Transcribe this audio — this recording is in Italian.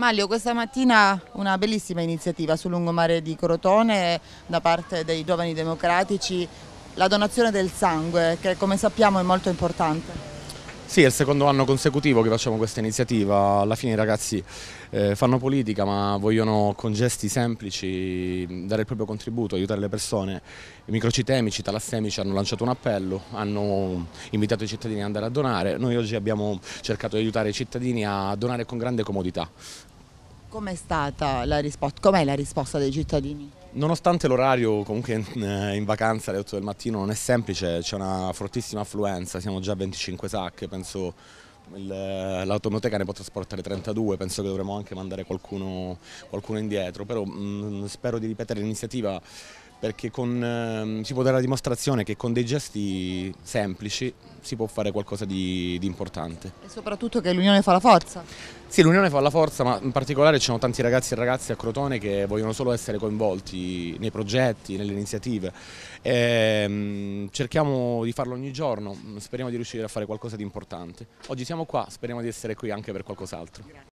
Maglio, questa mattina una bellissima iniziativa sul lungomare di Crotone da parte dei giovani democratici, la donazione del sangue che come sappiamo è molto importante. Sì, è il secondo anno consecutivo che facciamo questa iniziativa, alla fine i ragazzi eh, fanno politica ma vogliono con gesti semplici dare il proprio contributo, aiutare le persone. I microcitemici, i talassemici hanno lanciato un appello, hanno invitato i cittadini ad andare a donare, noi oggi abbiamo cercato di aiutare i cittadini a donare con grande comodità. Com'è stata la risposta? Com'è la risposta dei cittadini? Nonostante l'orario comunque in, eh, vacanza alle 8 del mattino non è semplice, c'è una fortissima affluenza, siamo già a 25 sacche, penso l'automoteca ne può trasportare 32, penso che dovremmo anche mandare qualcuno, qualcuno indietro, però mh, mm, spero di ripetere l'iniziativa perché con, eh, si può dare la dimostrazione che con dei gesti semplici si può fare qualcosa di, di importante. E soprattutto che l'unione fa la forza. Sì, l'unione fa la forza, ma in particolare ci sono tanti ragazzi e ragazze a Crotone che vogliono solo essere coinvolti nei progetti, nelle iniziative. E ehm, cerchiamo di farlo ogni giorno, speriamo di riuscire a fare qualcosa di importante. Oggi siamo qua, speriamo di essere qui anche per qualcos'altro.